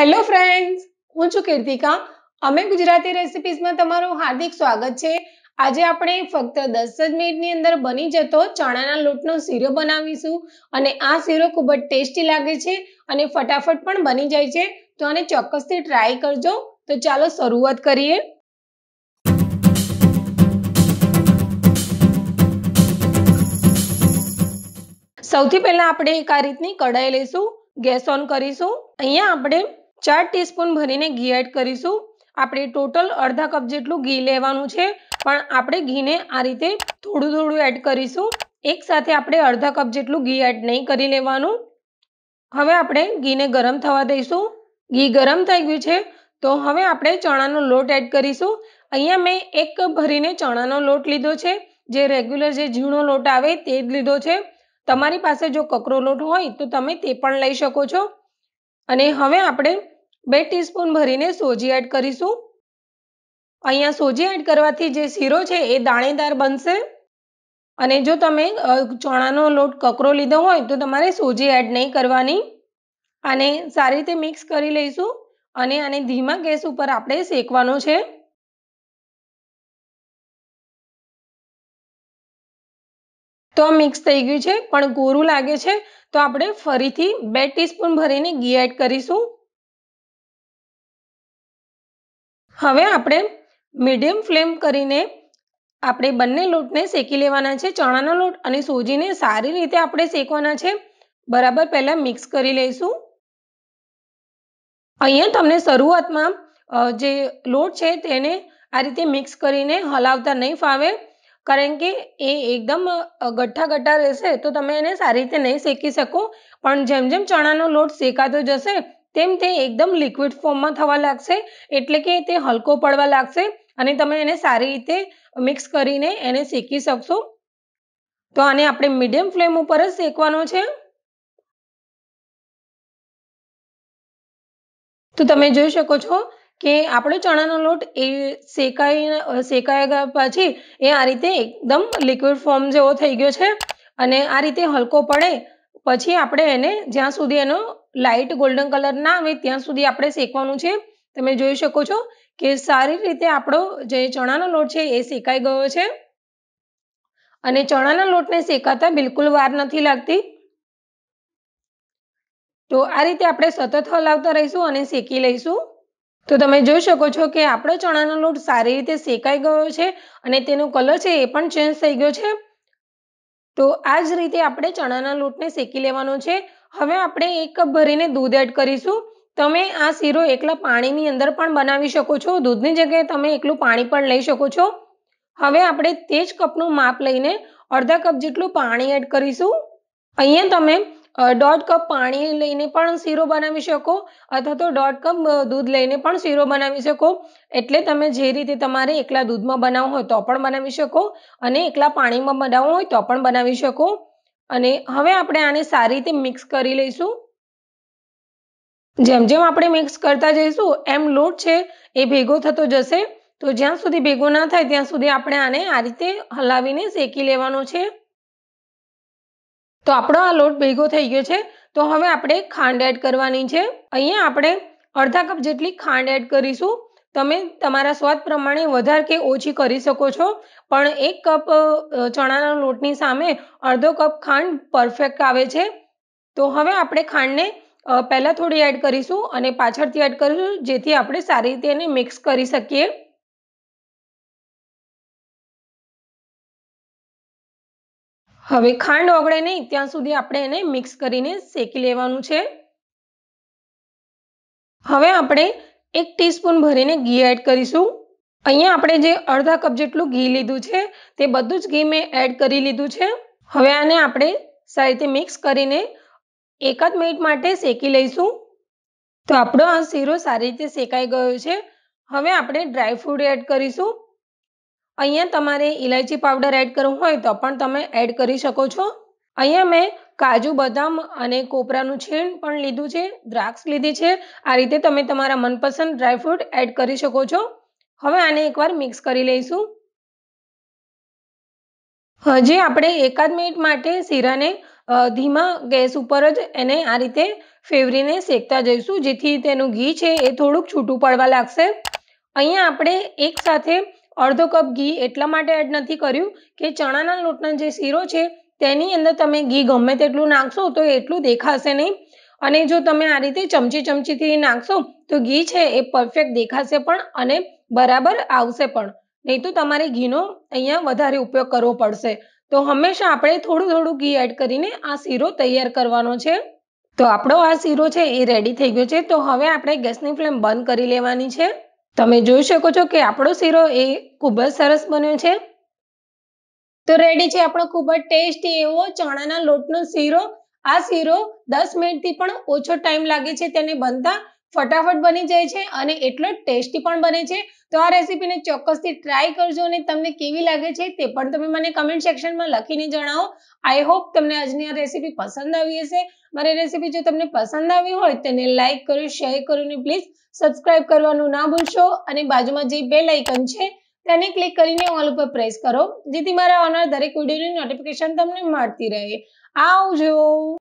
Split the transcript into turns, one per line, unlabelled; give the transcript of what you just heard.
hello friends હું છું કીર્તિકા અમે ગુજરાતી રેસિપીઝમાં તમારું હાર્દિક સ્વાગત છે આજે આપણે ફક્ત દસ જ મિનિટની અંદર બની જતો ચણાના લોટનો શીરો બનાવીશું અને આ શીરો ખૂબ જ ટેસ્ટી લાગે છે અને ફટાફટ પણ બની જાય છે તો આને ચોક્કસથી ટ્રાય કરજો તો ચાલો શરૂઆત કરીએ સૌથી પહેલાં આપણે એક આ રીતની કઢાઈ લઈશું ગેસ ઓન કરીશું અહીંયા આપણે ચાર ટીસ્પૂન ભરીને ઘી એડ કરીશું આપણે ટોટલ અડધા કપ જેટલું ઘી લેવાનું છે પણ આપણે ઘીને આ રીતે થોડું થોડું એડ કરીશું એક સાથે આપણે અડધા કપ જેટલું ઘી એડ નહીં કરી લેવાનું હવે આપણે ઘીને ગરમ થવા દઈશું ઘી ગરમ થઈ ગયું છે તો હવે આપણે ચણાનો લોટ એડ કરીશું અહીંયા મેં એક કપ ભરીને ચણાનો લોટ લીધો છે જે રેગ્યુલર જે ઝીણો લોટ આવે તે જ લીધો છે તમારી પાસે જો કકરો લોટ હોય તો તમે તે પણ લઈ શકો છો અને હવે આપણે બે ટીસ્પૂન ભરીને સોજી એડ કરીશું અહીંયા સોજી એડ કરવાથી જે શીરો છે એ દાણેદાર બનશે અને જો તમે ચણાનો લોટ કકરો લીધો હોય તો તમારે સોજી એડ નહીં કરવાની અને સારી રીતે મિક્સ કરી
લઈશું અને આને ધીમા ગેસ ઉપર આપણે શેકવાનો છે તો મિક્સ થઈ ગયું છે પણ ગોરું લાગે છે તો આપણે ફરીથી બે ટીસ્પૂન ભરીને ઘી એડ કરીશું હવે આપણે મીડિયમ ફ્લેમ કરીને આપણે બંને લોટને શેકી લેવાના છે ચણાનો લોટ અને સોજીને સારી રીતે
આપણે શેકવાના છે બરાબર પહેલાં મિક્સ કરી લઈશું અહીંયા તમને શરૂઆતમાં જે લોટ છે તેને આ રીતે મિક્સ કરીને હલાવતા નહીં ફાવે કારણ કે એ એકદમ ગઠ્ઠા ગઠ્ઠા રહેશે તો તમે એને સારી રીતે નહીં શેકી શકો પણ જેમ જેમ ચણાનો લોટ શેકાતો જશે તેમ તે એકદમ લિક્વિડ ફોર્મમાં થવા લાગશે એટલે કે તે હલકો પડવા લાગશે અને તમે એને સારી
રીતે મિક્સ કરીને એને શેકી શકશો તો આને આપણે મીડિયમ ફ્લેમ ઉપર જ શેકવાનો છે તો તમે જોઈ શકો છો કે આપણો ચણાનો લોટ એ શેકાઈ શેકાઈ
ગયા પછી એ આ રીતે એકદમ લિક્વિડ ફોર્મ જેવો થઈ ગયો છે અને આ રીતે હલકો પડે પછી આપણે એને જ્યાં સુધી એનો લાઇટ ગોલ્ડન કલર ના આવે ત્યાં સુધી આપણે શેકવાનું છે તમે જોઈ શકો છો કે સારી રીતે આપણો જે ચણાનો લોટ છે એ શેકાઈ ગયો છે અને ચણાના લોટને શેકાતા બિલકુલ વાર નથી લાગતી તો આ રીતે આપણે સતત હલાવતા રહીશું અને શેકી લઈશું તો તમે જોઈ શકો છો કે આપણો ચણાનો લોટ સારી રીતે શેકાઈ ગયો છે અને તેનો કલર છે એ પણ ચેન્જ થઈ ગયો છે તો આ જ રીતે આપણે ચણાના લોટને શેકી લેવાનો છે હવે આપણે એક કપ ભરીને દૂધ એડ કરીશું તમે આ શીરો એકલા પાણીની અંદર પણ બનાવી શકો છો દૂધની જગ્યાએ તમે એકલું પાણી પણ લઈ શકો છો હવે આપણે તે જ કપનું માપ લઈને અડધા કપ જેટલું પાણી એડ કરીશું અહીંયા તમે દોઢ કપ પાણી લઈને પણ શીરો બનાવી શકો અથવા તો દોઢ કપ દૂધ લઈને પણ શીરો બનાવી શકો એટલે તમે જે રીતે તમારે એકલા દૂધમાં બનાવવું હોય તો પણ બનાવી શકો અને એકલા પાણીમાં બનાવવું હોય તો પણ બનાવી શકો અને હવે આપણે આને સારી રીતે મિક્સ કરી લઈશું જેમ જેમ આપણે મિક્સ કરતા જઈશું એમ લોટ છે એ ભેગો થતો જશે તો જ્યાં સુધી ભેગો ના થાય ત્યાં સુધી આપણે આને આ રીતે હલાવીને શેકી લેવાનો છે તો આપણો આ લોટ ભેગો થઈ ગયો છે તો હવે આપણે ખાંડ એડ કરવાની છે અહીંયા આપણે અડધા કપ જેટલી ખાંડ એડ કરીશું તમે તમારા સ્વાદ પ્રમાણે વધારે કે ઓછી કરી શકો છો પણ એક કપ ચણાના લોટની સામે અડધો કપ ખાંડ પરફેક્ટ આવે છે તો હવે આપણે ખાંડને પહેલાં થોડી એડ કરીશું અને
પાછળથી એડ કરીશું જેથી આપણે સારી રીતે એને મિક્સ કરી શકીએ હવે ખાંડ ઓગળે નહીં ત્યાં સુધી આપણે એને મિક્સ કરીને શેકી લેવાનું છે
હવે આપણે એક ટીસ્પૂન ભરીને ઘી એડ કરીશું અહીંયા આપણે જે અડધા કપ જેટલું ઘી લીધું છે તે બધું જ ઘી મેં એડ કરી લીધું છે હવે આને આપણે સારી રીતે મિક્સ કરીને એકાદ મિનિટ માટે શેકી લઈશું તો આપણો આ શીરો સારી રીતે શેકાઈ ગયો છે હવે આપણે ડ્રાય ફ્રૂટ એડ કરીશું અહીંયા તમારે ઇલાયચી પાવડર એડ કરવું હોય તો પણ તમે એડ કરી શકો છો અહીંયા મેં કાજુ બદામ અને કોપરાનું છીણ પણ લીધું છે દ્રાક્ષ લીધી છે આ રીતે તમે તમારા મનપસંદ ડ્રાયફ્રૂટ એડ કરી શકો છો હવે આને એકવાર મિક્સ કરી લઈશું હજી આપણે એકાદ મિનિટ માટે શીરાને ધીમા ગેસ ઉપર જ એને આ રીતે ફેવરીને શેકતા જઈશું જેથી તેનું ઘી છે એ થોડુંક છૂટું પડવા લાગશે અહીંયા આપણે એકસાથે સાથે અડધો કપ ઘી એટલા માટે એડ નથી કર્યું કે ચણાના લોટનો જે શીરો છે તેની અંદર તમે ઘી ગમે તેટલું નાખશો તો એટલું દેખાશે નહીં અને જો તમે આ રીતે ચમચી ચમચીથી નાખશો તો ઘી છે એ પરફેક્ટ દેખાશે પણ અને બરાબર આવશે પણ નહીં તો તમારે ઘીનો અહીંયા વધારે ઉપયોગ કરવો પડશે તો હંમેશા આપણે થોડું થોડું ઘી એડ કરીને આ શીરો તૈયાર કરવાનો છે તો આપણો આ શીરો છે એ રેડી થઈ ગયો છે તો હવે આપણે ગેસની ફ્લેમ બંધ કરી લેવાની છે તમે જોઈ શકો છો કે આપણો શીરો એ ખૂબ જ સરસ બન્યો છે તો રેડી છે આપણો ખૂબ જ ટેસ્ટી એવો ચણાના લોટનો શીરો આ શીરો દસ મિનિટથી પણ ઓછો ટાઈમ લાગે છે તેને બનતા ફટાફટ બની જાય છે અને એટલો જ ટેસ્ટી પણ બને છે તો આ રેસીપીને ચોક્કસથી ટ્રાય કરજો અને તમને કેવી લાગે છે તે પણ તમે મને કમેન્ટ સેક્શનમાં લખીને જણાવો આઈ હોપ તમને આજની આ રેસીપી પસંદ આવી હશે મારી રેસીપી જો તમને પસંદ આવી હોય તેને લાઇક કરો શેર કરો ને પ્લીઝ સબસ્ક્રાઇબ કરવાનું ના ભૂલશો અને બાજુમાં જે બેલ આઇકન છે તેને ક્લિક કરીને
ઓલ ઉપર પ્રેસ કરો જેથી મારા આવનાર દરેક વિડીયોની નોટિફિકેશન તમને મળતી રહે આવજો